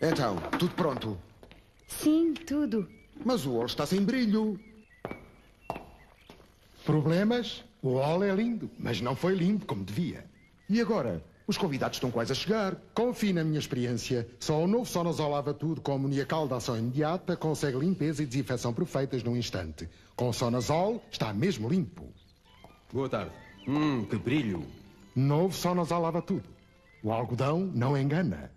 Então, tudo pronto? Sim, tudo. Mas o óleo está sem brilho. Problemas? O óleo é lindo, mas não foi limpo como devia. E agora? Os convidados estão quase a chegar. Confie na minha experiência. Só o novo Sonosol lava tudo com amoniacal de ação imediata, consegue limpeza e desinfecção perfeitas num instante. Com Sonazol está mesmo limpo. Boa tarde. Hum, que brilho. Novo Sonazol lava tudo. O algodão não engana.